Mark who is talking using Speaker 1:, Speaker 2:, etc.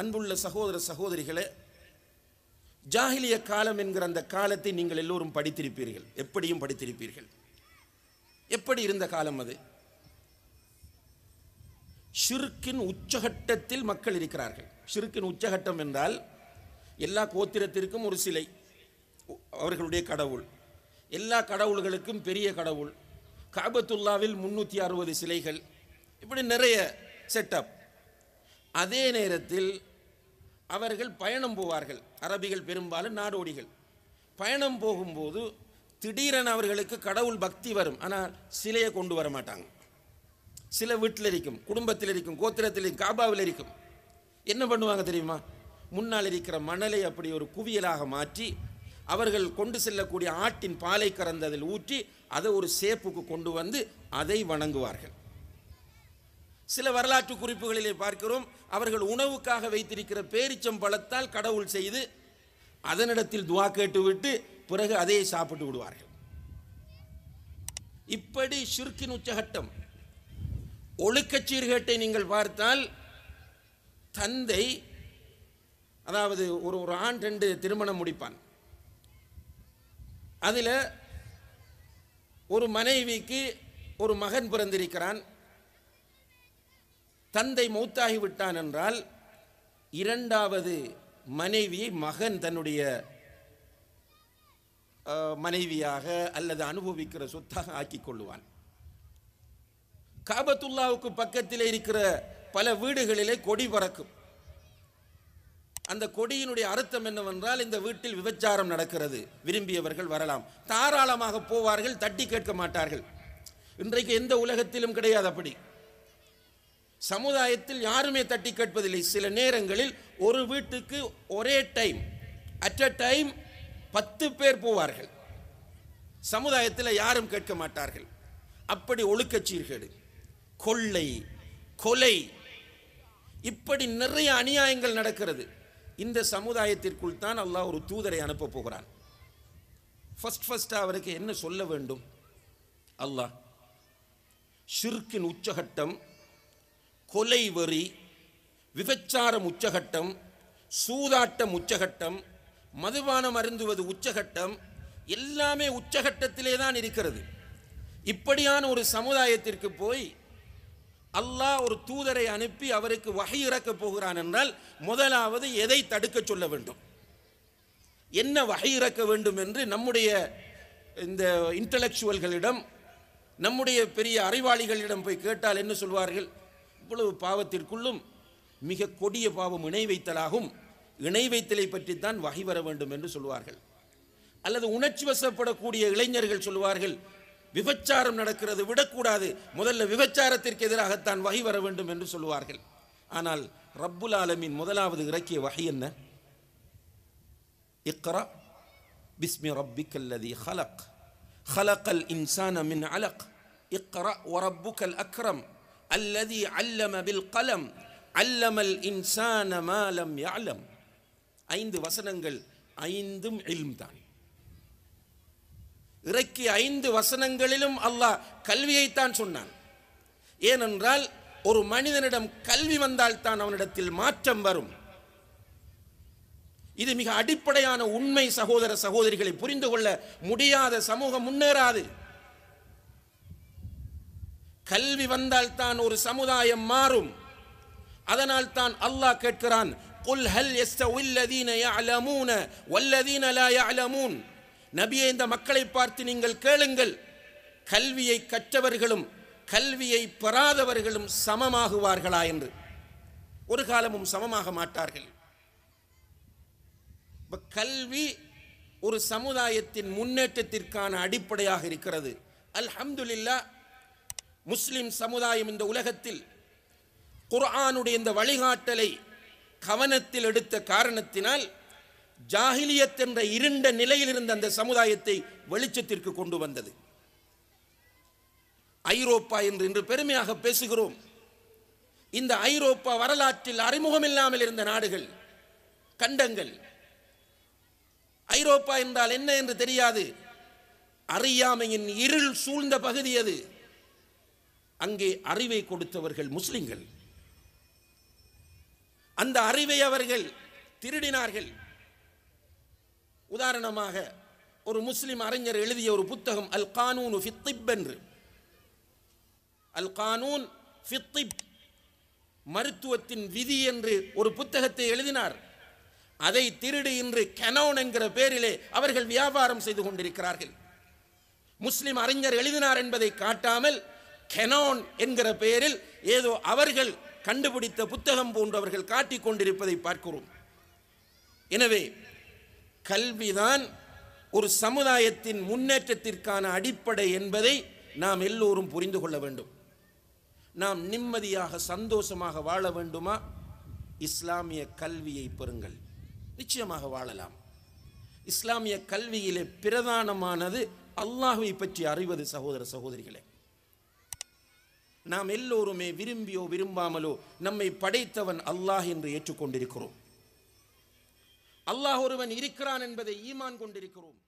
Speaker 1: அன்புள்ள சகோதர சகோதரிகளே ஜாகிலிய காலம் என்கிற அந்த காலத்தை நீங்கள் எல்லோரும் படித்திருப்பீர்கள் எப்படியும் படித்திருப்பீர்கள் எப்படி இருந்த காலம் அது ஷிர்கின் உச்சகட்டத்தில் மக்கள் இருக்கிறார்கள் ஷிர்கின் உச்சகட்டம் என்றால் எல்லா கோத்திரத்திற்கும் ஒரு சிலை அவர்களுடைய கடவுள் எல்லா கடவுள்களுக்கும் பெரிய கடவுள் காபத்துல்லாவில் முன்னூற்றி அறுபது சிலைகள் இப்படி நிறைய செட்டப் அதே நேரத்தில் அவர்கள் பயணம் போவார்கள் அரபிகள் பெரும்பாலும் நாடோடிகள் பயணம் போகும்போது திடீரென அவர்களுக்கு கடவுள் பக்தி வரும் ஆனால் சிலையை கொண்டு வர மாட்டாங்க சில வீட்டில் இருக்கும் குடும்பத்தில் இருக்கும் கோத்திரத்தில் இருக்கும் காபாவில் இருக்கும் என்ன பண்ணுவாங்க தெரியுமா முன்னால் இருக்கிற மணலை அப்படி ஒரு குவியலாக மாற்றி அவர்கள் கொண்டு செல்லக்கூடிய ஆட்டின் பாலை கறந்ததில் ஊற்றி அதை ஒரு சேப்புக்கு கொண்டு வந்து அதை வணங்குவார்கள் சில வரலாற்று குறிப்புகளிலே பார்க்கிறோம் அவர்கள் உணவுக்காக வைத்திருக்கிற பேரிச்சம் பழத்தால் கடவுள் செய்து அதனிடத்தில் துவா கேட்டுவிட்டு பிறகு அதையே சாப்பிட்டு விடுவார்கள் இப்படி சுருக்கின் உச்சகட்டம் ஒழுக்க சீர்கேட்டை நீங்கள் பார்த்தால் தந்தை அதாவது ஒரு ஒரு ஆண் ரெண்டு திருமணம் முடிப்பான் அதில் ஒரு மனைவிக்கு ஒரு மகன் பிறந்திருக்கிறான் தந்தை மௌத்தாகி விட்டான் என்றால் இரண்டாவது மனைவியை மகன் தன்னுடைய மனைவியாக அல்லது அனுபவிக்கிற சொத்தாக ஆக்கி கொள்ளுவான் காபத்துல்லாவுக்கு பக்கத்தில் இருக்கிற பல வீடுகளிலே கொடி பறக்கும் அந்த கொடியினுடைய அர்த்தம் என்னவென்றால் இந்த வீட்டில் விபச்சாரம் நடக்கிறது விரும்பியவர்கள் வரலாம் தாராளமாக போவார்கள் தட்டி கேட்க மாட்டார்கள் இன்றைக்கு எந்த உலகத்திலும் கிடையாது அப்படி சமுதாயத்தில் யாருமே தட்டி கேட்பதில்லை சில நேரங்களில் ஒரு வீட்டுக்கு ஒரே டைம் அட் அ டைம் பத்து பேர் போவார்கள் சமுதாயத்தில் யாரும் கேட்க மாட்டார்கள் அப்படி ஒழுக்கச்சீர்கேடு சீர்கேடு கொள்ளை கொலை இப்படி நிறைய அநியாயங்கள் நடக்கிறது இந்த சமுதாயத்திற்குள் தான் அல்லாஹ் ஒரு தூதரை அனுப்ப போகிறான் ஃபஸ்ட் ஃபஸ்ட்டாக அவருக்கு என்ன சொல்ல வேண்டும் அல்லாஹ் ஷிர்கின் உச்சகட்டம் கொலை வெறி விபச்சாரம் உச்சகட்டம் சூதாட்டம் உச்சகட்டம் மதுபானம் அருந்துவது உச்சகட்டம் எல்லாமே உச்சகட்டத்திலே தான் இருக்கிறது இப்படியான ஒரு சமுதாயத்திற்கு போய் அல்லாஹ் ஒரு தூதரை அனுப்பி அவருக்கு வகை இறக்கப் போகிறான் என்றால் முதலாவது எதை தடுக்க சொல்ல வேண்டும் என்ன வகை இறக்க வேண்டும் என்று நம்முடைய இந்த இன்டலெக்சுவல்களிடம் நம்முடைய பெரிய அறிவாளிகளிடம் போய் கேட்டால் என்ன சொல்வார்கள் இவ்வளவு பாவத்திற்குள்ளும் மிக கொடிய பாவம் இணை வைத்தலாகும் இணை வைத்தலை பற்றித்தான் வகை வர வேண்டும் என்று சொல்வார்கள் அல்லது உணர்ச்சி வசப்படக்கூடிய இளைஞர்கள் சொல்வார்கள் விபச்சாரம் நடக்கிறது விடக்கூடாது முதல்ல விபச்சாரத்திற்கு எதிராகத்தான் வகை வர வேண்டும் என்று சொல்வார்கள் ஆனால் ரப்புல் ஆலமின் முதலாவது இறக்கிய வகை என்ன இக்ரா பிஸ்மி ரப்பிக்கல்லதி ஹலக் ஹலக்கல் இன்சான மின் அலக் இக்ரா ஒரப்புக்கல் அக்ரம் அல்லதி அல்லம பில் கலம் அல்லமல் இன்சான மாலம் யாலம் ஐந்து வசனங்கள் ஐந்தும் இல்ம் தான் இறக்கி ஐந்து வசனங்களிலும் அல்லாஹ் கல்வியைத்தான் சொன்னான் ஏனென்றால் ஒரு மனிதனிடம் கல்வி வந்தால் தான் அவனிடத்தில் மாற்றம் வரும் இது மிக அடிப்படையான உண்மை சகோதர சகோதரிகளை புரிந்து கொள்ள முடியாத சமூகம் முன்னேறாது கல்வி வந்தால்தான் ஒரு சமுதாயம் மாறும் அதனால் தான் அல்லாஹ் கேட்கிறான் குல் ஹல் எஸ்தீன யலமூன வல்லதீன லா யலமூன் நபியை இந்த மக்களை பார்த்து நீங்கள் கேளுங்கள் கல்வியை கற்றவர்களும் கல்வியை பெறாதவர்களும் சமமாகுவார்களா என்று ஒரு காலமும் சமமாக மாட்டார்கள் கல்வி ஒரு சமுதாயத்தின் முன்னேற்றத்திற்கான அடிப்படையாக இருக்கிறது அல்ஹம்துல்லா முஸ்லிம் சமுதாயம் இந்த உலகத்தில் குர்ஆனுடைய இந்த வழிகாட்டலை கவனத்தில் எடுத்த காரணத்தினால் ஜாகிலியத் என்ற இருண்ட நிலையில் இருந்த அந்த சமுதாயத்தை வெளிச்சத்திற்கு கொண்டு வந்தது ஐரோப்பா என்று இன்று பெருமையாக பேசுகிறோம் இந்த ஐரோப்பா வரலாற்றில் அறிமுகம் இல்லாமல் இருந்த நாடுகள் கண்டங்கள் ஐரோப்பா என்றால் என்ன என்று தெரியாது அறியாமையின் இருள் சூழ்ந்த பகுதி அது அங்கே அறிவை கொடுத்தவர்கள் முஸ்லிம்கள் அந்த அறிவை அவர்கள் திருடினார்கள் உதாரணமாக ஒரு முஸ்லிம் அறிஞர் எழுதிய ஒரு புத்தகம் அல் கானூன் ஃபித்திப் என்று அல் கானூன் ஃபித்திப் மருத்துவத்தின் விதி என்று ஒரு புத்தகத்தை எழுதினார் அதை திருடு இன்று கெனோன் என்கிற பேரிலே அவர்கள் வியாபாரம் செய்து கொண்டிருக்கிறார்கள் முஸ்லிம் அறிஞர் எழுதினார் என்பதை காட்டாமல் கெனோன் என்கிற பெயரில் ஏதோ அவர்கள் கண்டுபிடித்த புத்தகம் போன்றவர்கள் காட்டிக் கொண்டிருப்பதை பார்க்கிறோம் எனவே கல்விதான் ஒரு சமுதாயத்தின் முன்னேற்றத்திற்கான அடிப்படை என்பதை நாம் எல்லோரும் புரிந்து கொள்ள வேண்டும் நாம் நிம்மதியாக சந்தோஷமாக வாழ வேண்டுமா இஸ்லாமிய கல்வியை பெறுங்கள் நிச்சயமாக வாழலாம் இஸ்லாமிய கல்வியிலே பிரதானமானது அல்லாஹுவை பற்றி அறிவது சகோதர சகோதரிகளே நாம் எல்லோருமே விரும்பியோ விரும்பாமலோ நம்மை படைத்தவன் அல்லாஹ் என்று ஏற்றுக்கொண்டிருக்கிறோம் அல்லாஹ் ஒருவன் இருக்கிறான் என்பதை ஈமான் கொண்டிருக்கிறோம்